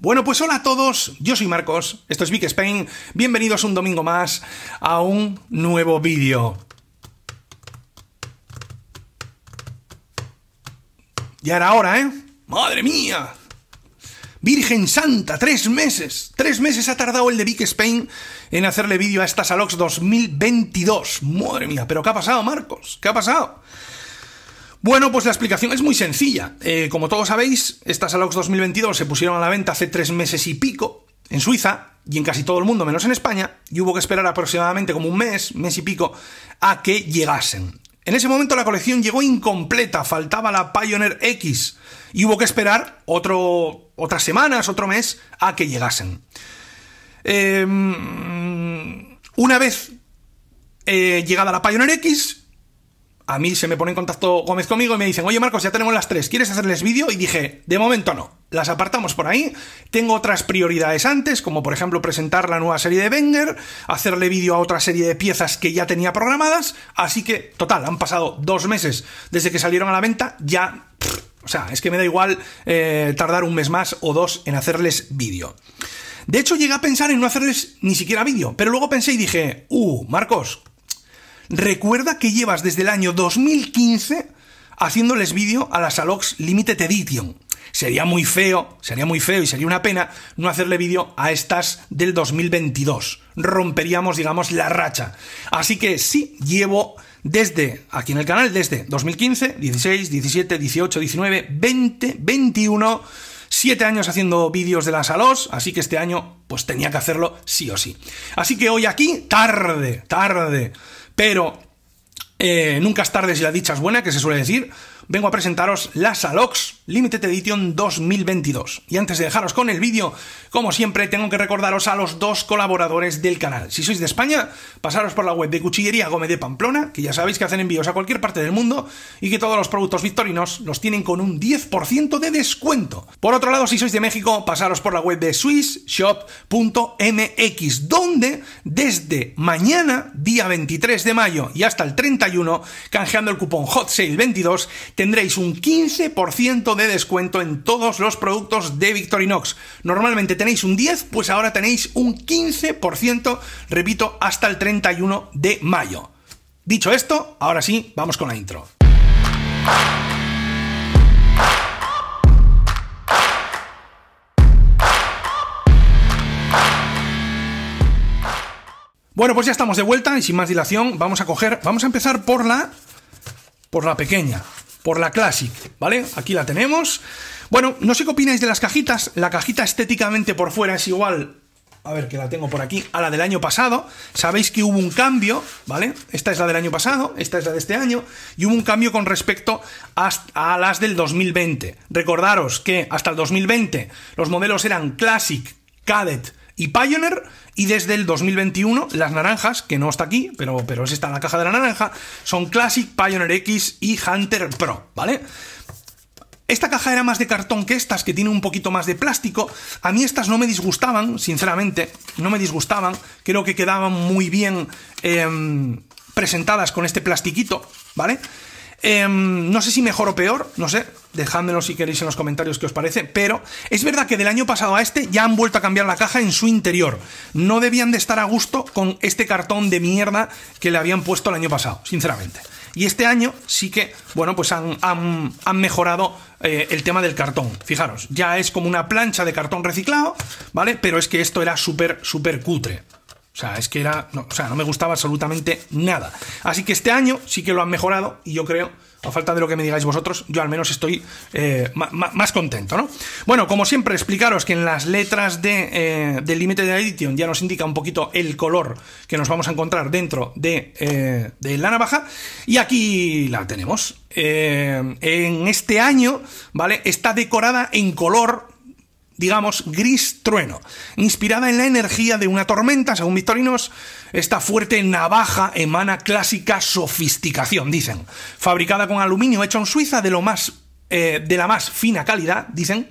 Bueno, pues hola a todos, yo soy Marcos, esto es Big Spain, bienvenidos un domingo más a un nuevo vídeo. Ya era hora, ¿eh? ¡Madre mía! Virgen Santa, tres meses. Tres meses ha tardado el de Big Spain en hacerle vídeo a estas Alox 2022. Madre mía, pero ¿qué ha pasado, Marcos? ¿Qué ha pasado? Bueno, pues la explicación es muy sencilla. Eh, como todos sabéis, estas Alox 2022 se pusieron a la venta hace tres meses y pico en Suiza y en casi todo el mundo, menos en España, y hubo que esperar aproximadamente como un mes, mes y pico, a que llegasen. En ese momento la colección llegó incompleta, faltaba la Pioneer X, y hubo que esperar otro, otras semanas, otro mes, a que llegasen. Em, una vez eh, llegada la Pioneer X, a mí se me pone en contacto Gómez conmigo y me dicen, oye Marcos, ya tenemos las tres, ¿quieres hacerles vídeo? Y dije, de momento no, las apartamos por ahí, tengo otras prioridades antes, como por ejemplo presentar la nueva serie de Wenger, hacerle vídeo a otra serie de piezas que ya tenía programadas, así que, total, han pasado dos meses desde que salieron a la venta, ya... o sea, es que me da igual eh, tardar un mes más o dos en hacerles vídeo. De hecho, llegué a pensar en no hacerles ni siquiera vídeo, pero luego pensé y dije, uh, Marcos, Recuerda que llevas desde el año 2015 haciéndoles vídeo a las Alox Limited Edition. Sería muy feo, sería muy feo y sería una pena no hacerle vídeo a estas del 2022. Romperíamos, digamos, la racha. Así que sí, llevo desde aquí en el canal, desde 2015, 16, 17, 18, 19, 20, 21, 7 años haciendo vídeos de las Salox, así que este año pues tenía que hacerlo sí o sí. Así que hoy aquí, tarde, tarde pero eh, nunca es tarde si la dicha es buena, que se suele decir vengo a presentaros la Salox Limited Edition 2022. Y antes de dejaros con el vídeo, como siempre, tengo que recordaros a los dos colaboradores del canal. Si sois de España, pasaros por la web de Cuchillería Gómez de Pamplona, que ya sabéis que hacen envíos a cualquier parte del mundo y que todos los productos victorinos los tienen con un 10% de descuento. Por otro lado, si sois de México, pasaros por la web de swissshop.mx, donde desde mañana, día 23 de mayo y hasta el 31, canjeando el cupón hotsale Sale 22, tendréis un 15% de descuento en todos los productos de Victorinox. Normalmente tenéis un 10, pues ahora tenéis un 15%, repito, hasta el 31 de mayo. Dicho esto, ahora sí, vamos con la intro. Bueno, pues ya estamos de vuelta y sin más dilación vamos a coger, vamos a empezar por la, por la pequeña, por la Classic, ¿vale? Aquí la tenemos. Bueno, no sé qué opináis de las cajitas. La cajita estéticamente por fuera es igual, a ver que la tengo por aquí, a la del año pasado. Sabéis que hubo un cambio, ¿vale? Esta es la del año pasado, esta es la de este año, y hubo un cambio con respecto a, las del 2020. Recordaros que hasta el 2020 los modelos eran Classic, Cadet, y Pioneer. Y desde el 2021, las naranjas, que no está aquí, pero, pero es esta la caja de la naranja, son Classic, Pioneer X y Hunter Pro, ¿vale? Esta caja era más de cartón que estas, que tiene un poquito más de plástico. A mí estas no me disgustaban, sinceramente, no me disgustaban. Creo que quedaban muy bien em, presentadas con este plastiquito, ¿vale? vale Em, no sé si mejor o peor, no sé, dejádmelo si queréis en los comentarios qué os parece, pero es verdad que del año pasado a este ya han vuelto a cambiar la caja en su interior. No debían de estar a gusto con este cartón de mierda que le habían puesto el año pasado, sinceramente. Y este año sí que, bueno, pues han, mejorado eh, el tema del cartón. Fijaros, ya es como una plancha de cartón reciclado, ¿vale? Pero es que esto era súper, súper cutre. O sea, es que era. No, o sea, no me gustaba absolutamente nada. Así que este año sí que lo han mejorado y yo creo. A falta de lo que me digáis vosotros, yo al menos estoy eh, más contento, ¿no? Bueno, como siempre, explicaros que en las letras eh, del límite de edición ya nos indica un poquito el color que nos vamos a encontrar dentro de, eh, de la navaja. Y aquí la tenemos. en este año, ¿vale? Está decorada en color digamos, gris trueno. Inspirada en la energía de una tormenta, según Victorinos, esta fuerte navaja emana clásica sofisticación, dicen. Fabricada con aluminio hecho en Suiza de, lo más, eh, de la más fina calidad, dicen.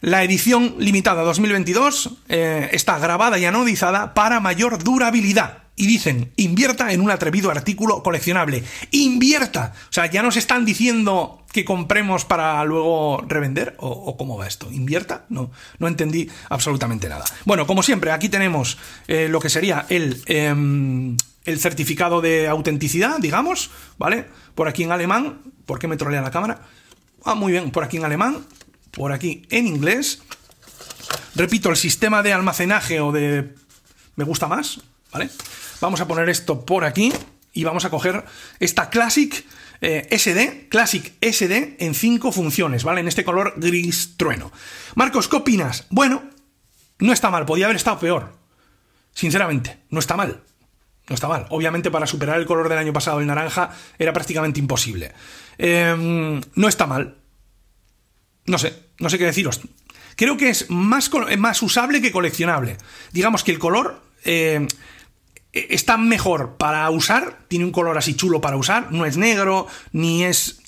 La edición limitada 2022 eh, está grabada y anodizada para mayor durabilidad. Y dicen, invierta en un atrevido artículo coleccionable. Invierta. O sea, ya nos están diciendo que compremos para luego revender? ¿O, cómo va esto? ¿Invierta? No, no entendí absolutamente nada. Bueno, como siempre, aquí tenemos eh, lo que sería el, em, el certificado de autenticidad, digamos, ¿vale? Por aquí en alemán. ¿Por qué me trolea la cámara? Ah, muy bien, por aquí en alemán, por aquí en inglés. Repito, el sistema de almacenaje o de... Me gusta más, ¿vale? Vamos a poner esto por aquí y vamos a coger esta Classic eh, SD, Classic SD, en cinco funciones, ¿vale? En este color gris trueno. Marcos, ¿qué opinas? Bueno, no está mal, podía haber estado peor. Sinceramente, no está mal. No está mal. Obviamente para superar el color del año pasado, el naranja, era prácticamente imposible. Em, no está mal. No sé, no sé qué deciros. Creo que es más, eh, más usable que coleccionable. Digamos que el color eh, eh, está mejor para usar, tiene un color así chulo para usar, no es negro, ni es...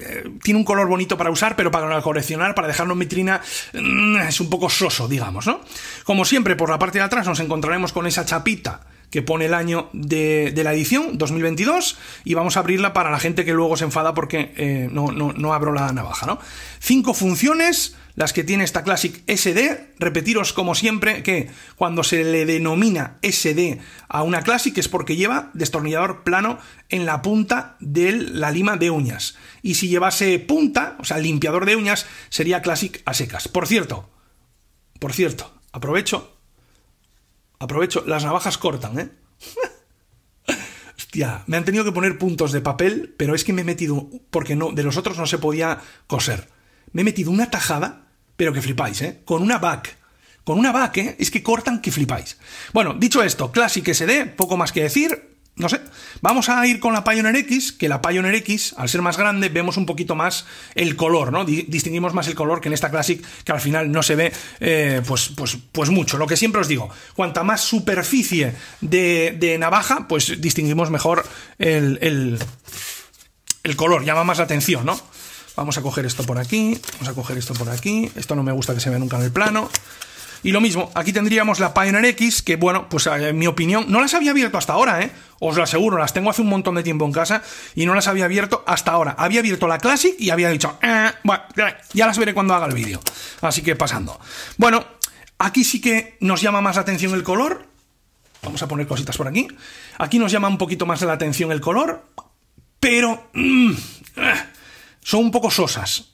Eh, tiene un color bonito para usar, pero para coleccionar, para dejarlo en vitrina, mm, es un poco soso, digamos, ¿no? Como siempre, por la parte de atrás nos encontraremos con esa chapita que pone el año de, la edición, 2022, y vamos a abrirla para la gente que luego se enfada porque eh, no, no, abro la navaja, ¿no? Cinco funciones, las que tiene esta Classic SD, repetiros como siempre que cuando se le denomina SD a una Classic es porque lleva destornillador plano en la punta de la lima de uñas, y si llevase punta, o sea, limpiador de uñas, sería Classic a secas. Por cierto, por cierto, aprovecho Aprovecho, las navajas cortan, ¿eh? Hostia, me han tenido que poner puntos de papel, pero es que me he metido, porque no, de los otros no se podía coser. Me he metido una tajada, pero que flipáis, ¿eh? Con una back. Con una back, ¿eh? Es que cortan que flipáis. Bueno, dicho esto, que se dé, poco más que decir, no sé. Vamos a ir con la Pioneer X, que la Pioneer X, al ser más grande, vemos un poquito más el color, ¿no? Distinguimos más el color que en esta Classic, que al final no se ve, eh, pues, pues, pues mucho. Lo que siempre os digo, cuanta más superficie de, de navaja, pues distinguimos mejor el, el, el color, llama más la atención, ¿no? Vamos a coger esto por aquí, vamos a coger esto por aquí. Esto no me gusta que se vea nunca en el plano. Y lo mismo, aquí tendríamos la Pioneer X, que bueno, pues eh, en mi opinión, no las había abierto hasta ahora, ¿eh? Os lo aseguro, las tengo hace un montón de tiempo en casa y no las había abierto hasta ahora. Había abierto la Classic y había dicho, eh, bueno, ya las veré cuando haga el vídeo. Así que pasando. Bueno, aquí sí que nos llama más la atención el color. Vamos a poner cositas por aquí. Aquí nos llama un poquito más la atención el color, pero mm, eh, son un poco sosas.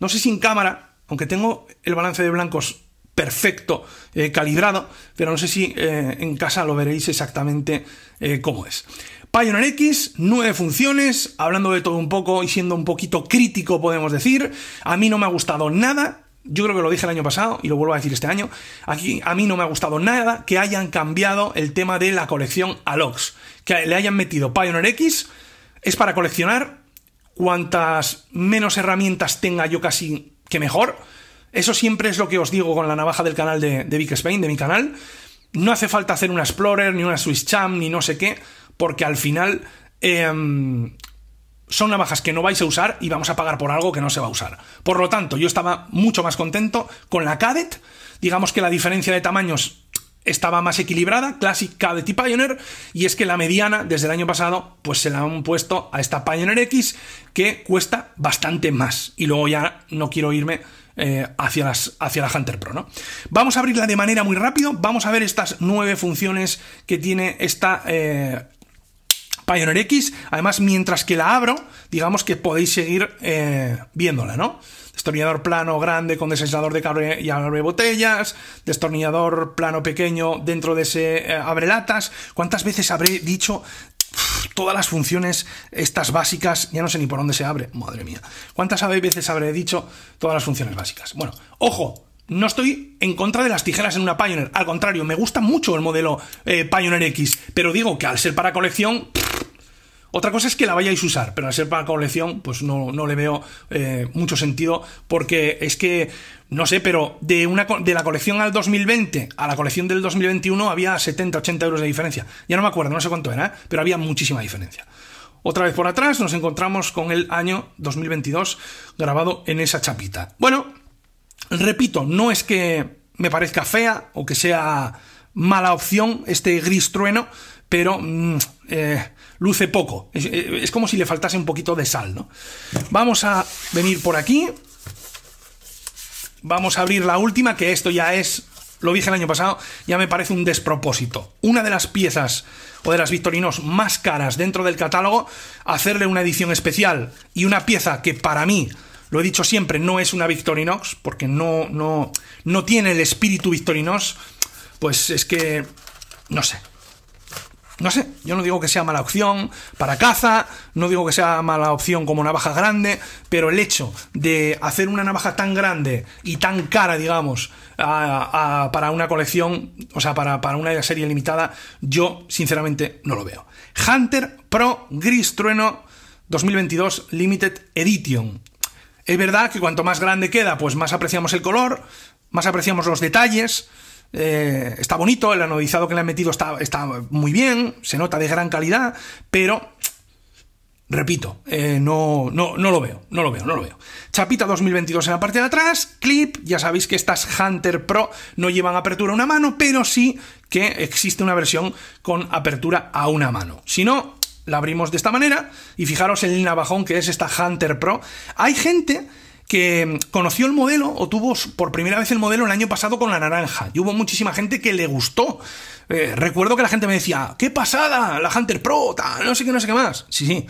No sé si en cámara, aunque tengo el balance de blancos perfecto, eh, calibrado, pero no sé si eh, en casa lo veréis exactamente eh, cómo es. Pioneer X, nueve funciones, hablando de todo un poco y siendo un poquito crítico, podemos decir. A mí no me ha gustado nada, yo creo que lo dije el año pasado y lo vuelvo a decir este año. Aquí a mí no me ha gustado nada que hayan cambiado el tema de la colección Alox. Que le hayan metido Pioneer X es para coleccionar. Cuantas menos herramientas tenga yo casi que mejor. Eso siempre es lo que os digo con la navaja del canal de, de Big Spain, de mi canal. No hace falta hacer una Explorer, ni una Swiss Champ, ni no sé qué, porque al final em, son navajas que no vais a usar y vamos a pagar por algo que no se va a usar. Por lo tanto, yo estaba mucho más contento con la Cadet. Digamos que la diferencia de tamaños estaba más equilibrada, clásica de tipo pioneer y es que la mediana desde el año pasado pues se la han puesto a esta Pioneer X que cuesta bastante más. Y luego ya no quiero irme eh, hacia, las, hacia la Hunter Pro, ¿no? Vamos a abrirla de manera muy rápido, vamos a ver estas nueve funciones que tiene esta... Eh, pioneer X, además mientras que la abro, digamos que podéis seguir eh, viéndola, ¿no? destornillador plano grande con desensador de cable y abre botellas, destornillador plano pequeño dentro de ese eh, abre latas. ¿Cuántas veces habré dicho todas las funciones, estas básicas, ya no sé ni por dónde se abre, madre mía. ¿Cuántas veces habré dicho todas las funciones básicas? Bueno, ojo, no estoy en contra de las tijeras en una Pioneer, al contrario, me gusta mucho el modelo eh, Pioneer X, pero digo que al ser para colección... Otra cosa es que la vayáis a usar, pero al ser para colección, pues no, le veo eh, mucho sentido, porque es que, no sé, pero de, una, de la colección al 2020 a la colección del 2021 había 70, 80 euros de diferencia. Ya no me acuerdo, no sé cuánto era, pero había muchísima diferencia. Otra vez por atrás nos encontramos con el año 2022 grabado en esa chapita. Bueno, repito, no es que me parezca fea o que sea mala opción este gris trueno, pero... Mm, eh, luce poco. Eh, es, como si le faltase un poquito de sal, ¿no? Vamos a venir por aquí. Vamos a abrir la última, que esto ya es, lo dije el año pasado, ya me parece un despropósito. Una de las piezas o de las Victorinox más caras dentro del catálogo, hacerle una edición especial y una pieza que para mí lo he dicho siempre, no es una Victorinox, porque no, no, no tiene el espíritu Victorinox, pues es que, no sé, no sé, yo no digo que sea mala opción para caza, no digo que sea mala opción como navaja grande, pero el hecho de hacer una navaja tan grande y tan cara, digamos, para una colección, o sea, para, para una serie limitada, yo sinceramente no lo veo. Hunter Pro Gris Trueno 2022 Limited Edition. Es verdad que cuanto más grande queda, pues más apreciamos el color, más apreciamos los detalles. Eh, está bonito, el anodizado que le han metido está, está muy bien, se nota de gran calidad, pero repito, eh, no, no, no lo veo, no lo veo, no lo veo. Chapita 2022 en la parte de atrás, clip, ya sabéis que estas Hunter Pro no llevan apertura a una mano, pero sí que existe una versión con apertura a una mano. Si no, la abrimos de esta manera y fijaros en el navajón que es esta Hunter Pro. Hay gente que mm, conoció el modelo o tuvo por primera vez el modelo el año pasado con la naranja. Y hubo muchísima gente que le gustó. Eh, recuerdo que la gente me decía, ¡qué pasada! La Hunter Pro, no sé qué, no sé qué más. Sí, sí.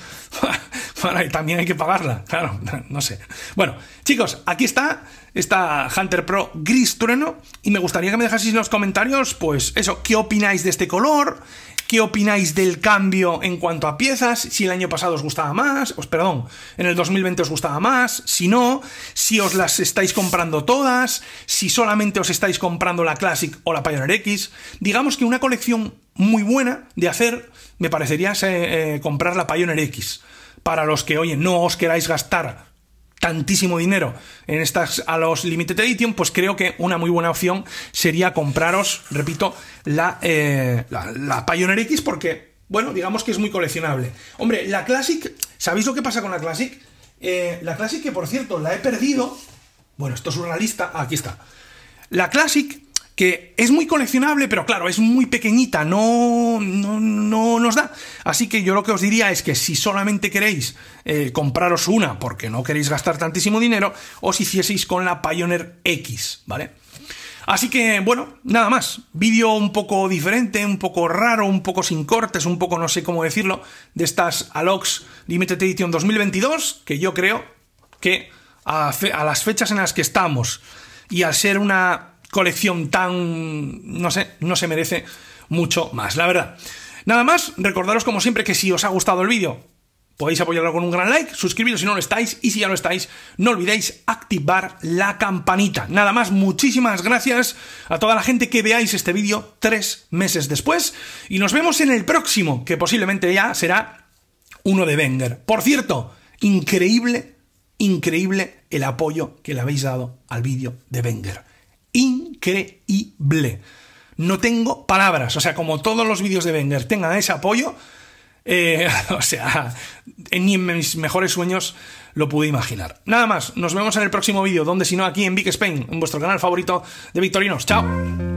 también hay que pagarla, claro, no sé. Bueno, chicos, aquí está esta Hunter Pro gris trueno. Y me gustaría que me dejaseis en los comentarios, pues eso, ¿qué opináis de este color? ¿Qué opináis del cambio en cuanto a piezas? Si el año pasado os gustaba más, os perdón, en el 2020 os gustaba más, si no, si os las estáis comprando todas, si solamente os estáis comprando la Classic o la Pioneer X. Digamos que una colección muy buena de hacer me parecería eh, eh, comprar la Pioneer X. Para los que, oye, no os queráis gastar tantísimo dinero en estas a los Limited Edition, pues creo que una muy buena opción sería compraros, repito, eh, la, la, Pioneer X porque, bueno, digamos que es muy coleccionable. Hombre, la Classic, ¿sabéis lo que pasa con la Classic? Eh, la Classic que, por cierto, la he perdido. Bueno, esto es una lista. aquí está. La Classic que es muy coleccionable, pero claro, es muy pequeñita, no, no, no nos da. Así que yo lo que os diría es que si solamente queréis eh, compraros una porque no queréis gastar tantísimo dinero, os hicieseis con la Pioneer X, ¿vale? Así que, bueno, nada más. Vídeo un poco diferente, un poco raro, un poco sin cortes, un poco no sé cómo decirlo, de estas Alox Limited Edition 2022, que yo creo que a, a las fechas en las que estamos y al ser una colección tan, no sé, no se merece mucho más, la verdad. Nada más, recordaros como siempre que si os ha gustado el vídeo, podéis apoyarlo con un gran like, suscribiros si no lo estáis y si ya lo estáis, no olvidéis activar la campanita. Nada más, muchísimas gracias a toda la gente que veáis este vídeo tres meses después y nos vemos en el próximo, que posiblemente ya será uno de Wenger. Por cierto, increíble, increíble el apoyo que le habéis dado al vídeo de Wenger increíble. No tengo palabras. O sea, como todos los vídeos de Wenger tengan ese apoyo, eh, o sea, ni en mis mejores sueños lo pude imaginar. Nada más, nos vemos en el próximo vídeo, donde si no aquí en Big Spain, en vuestro canal favorito de Victorinos. ¡Chao!